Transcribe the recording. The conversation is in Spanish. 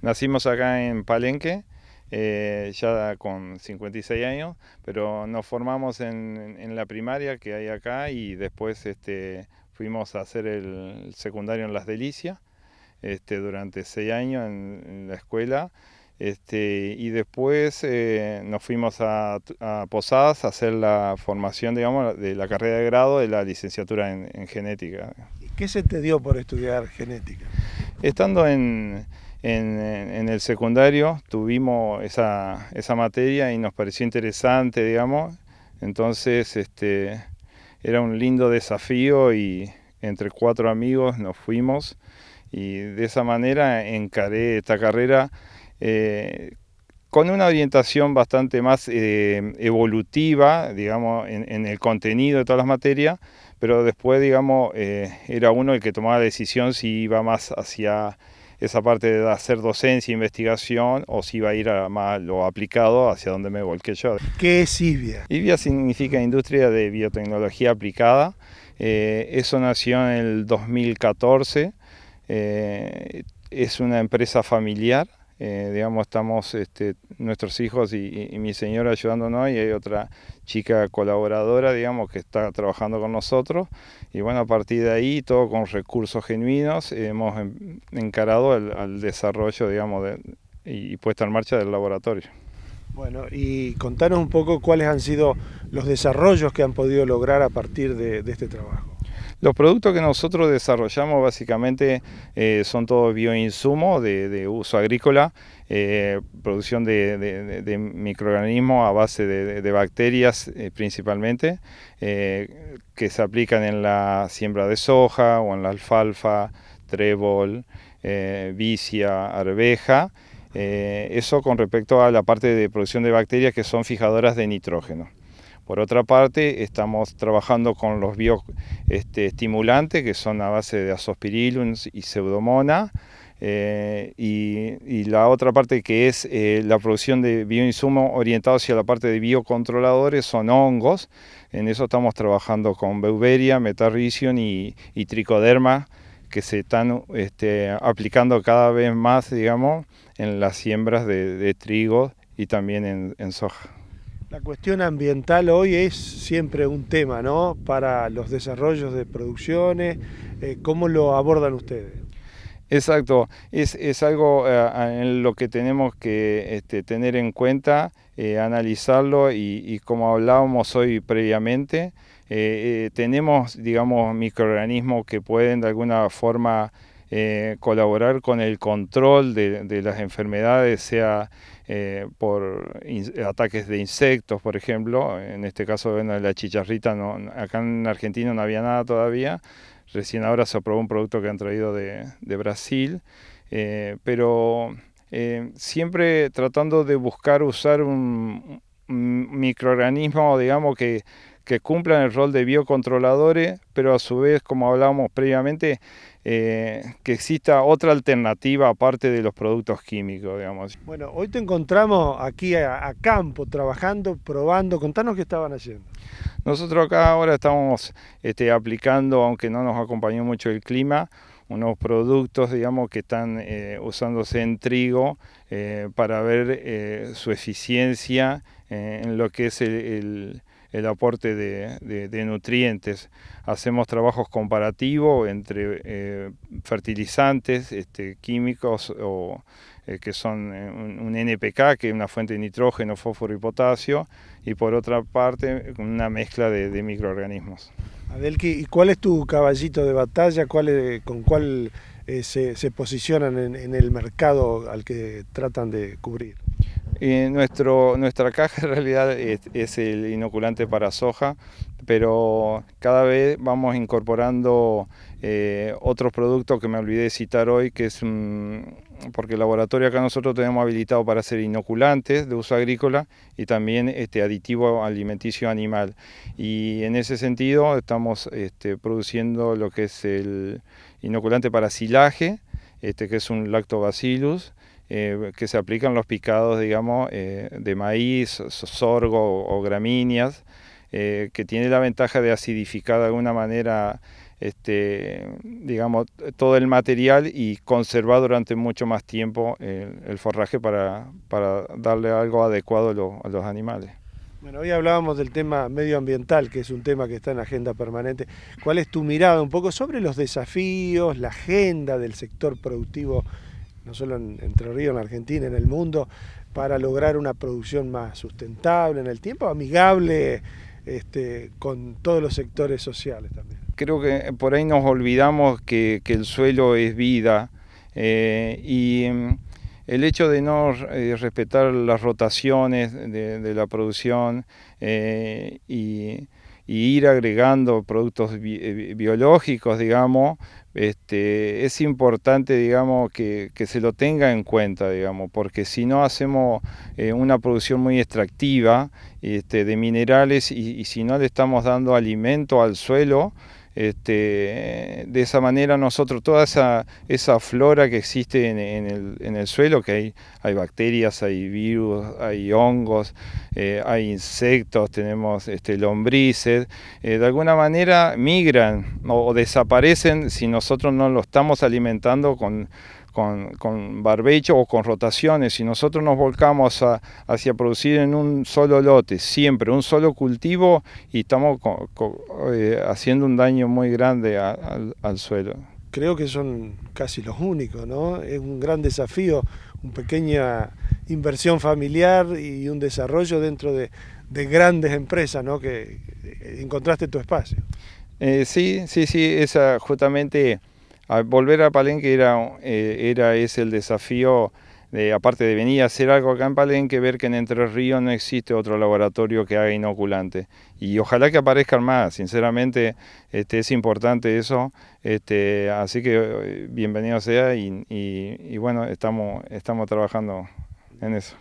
Nacimos acá en Palenque, eh, ya con 56 años, pero nos formamos en, la primaria que hay acá y después este, fuimos a hacer el secundario en Las Delicias este, durante seis años en, la escuela. Este, y después eh, nos fuimos a, Posadas a hacer la formación, digamos, de la carrera de grado de la licenciatura en, en genética. ¿Qué se te dio por estudiar genética? Estando en, en, el secundario tuvimos esa, esa, materia y nos pareció interesante, digamos. Entonces este, era un lindo desafío y entre cuatro amigos nos fuimos y de esa manera encaré esta carrera. Eh, con una orientación bastante más eh, evolutiva, digamos, en, el contenido de todas las materias, pero después, digamos, eh, era uno el que tomaba la decisión si iba más hacia esa parte de hacer docencia, investigación, o si va a ir a lo aplicado hacia donde me volqué yo. ¿Qué es IBIA? IBIA significa Industria de Biotecnología Aplicada. Eh, eso nació en el 2014. Eh, es una empresa familiar eh, digamos, estamos este, nuestros hijos y, mi señora ayudándonos y hay otra chica colaboradora, digamos, que está trabajando con nosotros. Y bueno, a partir de ahí, todo con recursos genuinos, hemos encarado el, al desarrollo, digamos, y puesta en marcha del laboratorio. Bueno, y contanos un poco cuáles han sido los desarrollos que han podido lograr a partir de este trabajo. Los productos que nosotros desarrollamos básicamente eh, son todos bioinsumos de, uso agrícola, eh, producción de, microorganismos a base de, bacterias eh, principalmente, que se aplican en la siembra de soja o en la alfalfa, trébol, vicia, arveja. eso con respecto a la parte de producción de bacterias que son fijadoras de nitrógeno. Por otra parte, estamos trabajando con los bioestimulantes, este, que son a base de azospirilum y pseudomona, eh, y, la otra parte que es eh, la producción de bioinsumos orientados hacia la parte de biocontroladores son hongos. En eso estamos trabajando con beuberia, Metarrhizion y, Tricoderma, que se están este, aplicando cada vez más, digamos, en las siembras de, trigo y también en soja. La cuestión ambiental hoy es siempre un tema, ¿no? Para los desarrollos de producciones, eh, ¿cómo lo abordan ustedes? Exacto, es, algo eh, en lo que tenemos que este, tener en cuenta, eh, analizarlo y, como hablábamos hoy previamente, tenemos, digamos, microorganismos que pueden de alguna forma colaborar con el control de, de las enfermedades, sea eh, por ataques de insectos, por ejemplo. En este caso, bueno, la chicharrita, acá en Argentina no había nada todavía. Recién ahora se aprobó un producto que han traído de, Brasil. Eh, pero eh, siempre tratando de buscar usar un microorganismo, digamos, que que cumplan el rol de biocontroladores, pero a su vez, como hablábamos previamente, eh, que exista otra alternativa aparte de los productos químicos, digamos. Bueno, hoy te encontramos aquí a, campo, trabajando, probando. Contanos qué estaban haciendo. Nosotros acá ahora estamos este, aplicando, aunque no nos acompañó mucho el clima, unos productos, digamos, que están eh, usándose en trigo eh, para ver su eficiencia en lo que es el, el aporte de, nutrientes. Hacemos trabajos comparativos entre eh, fertilizantes este, químicos o, eh, que son eh, un, NPK, que es una fuente de nitrógeno, fósforo y potasio, y por otra parte una mezcla de, microorganismos. Adelki, ¿y cuál es tu caballito de batalla? ¿Con cuál se, posicionan en el mercado al que tratan de cubrir? Eh, nuestra caja en realidad es, el inoculante para soja, pero cada vez vamos incorporando eh, otros productos que me olvidé de citar hoy, que es mm, porque el laboratorio acá nosotros tenemos habilitado para hacer inoculantes de uso agrícola y también este, aditivo alimenticio animal. Y en ese sentido estamos este, produciendo lo que es el inoculante para silaje, este, que es un lactobacillus eh, que se aplican los picados, digamos, eh, de maíz, sorgo o, gramíneas, eh, que tiene la ventaja de acidificar de alguna manera, este, digamos, todo el material y conservar durante mucho más tiempo el, forraje para, darle algo adecuado a, a los animales. Bueno, hoy hablábamos del tema medioambiental, que es un tema que está en agenda permanente. ¿Cuál es tu mirada un poco sobre los desafíos, la agenda del sector productivo no solo en Entre Ríos, en Argentina, en el mundo, para lograr una producción más sustentable en el tiempo, amigable este, con todos los sectores sociales también. Creo que por ahí nos olvidamos que, el suelo es vida eh, y mm, el hecho de no eh, respetar las rotaciones de, la producción eh, y y ir agregando productos eh, biológicos, digamos, este, es importante, digamos, que, que, se lo tenga en cuenta, digamos, porque si no hacemos eh, una producción muy extractiva este, de minerales y si no le estamos dando alimento al suelo, este, de esa manera nosotros, toda esa, esa flora que existe en, el, en el, suelo, que hay, hay, bacterias, hay virus, hay hongos, eh, hay insectos, tenemos este, lombrices, eh, de alguna manera migran o, desaparecen si nosotros no lo estamos alimentando con, con, con barbecho o con rotaciones. Si nosotros nos volcamos hacia producir en un solo lote, siempre un solo cultivo, y estamos eh, haciendo un daño muy grande al, suelo. Creo que son casi los únicos, ¿no? Es un gran desafío, una pequeña inversión familiar y un desarrollo dentro de, grandes empresas, ¿no? Que eh, encontraste tu espacio. Eh, sí, sí, sí, esa justamente volver a Palenque era, eh, era es el desafío, de, aparte de venir a hacer algo acá en Palenque, ver que en Entre Ríos no existe otro laboratorio que haga inoculante Y ojalá que aparezcan más, sinceramente este, es importante eso. Este, así que eh, bienvenido sea y, bueno, estamos, estamos trabajando en eso.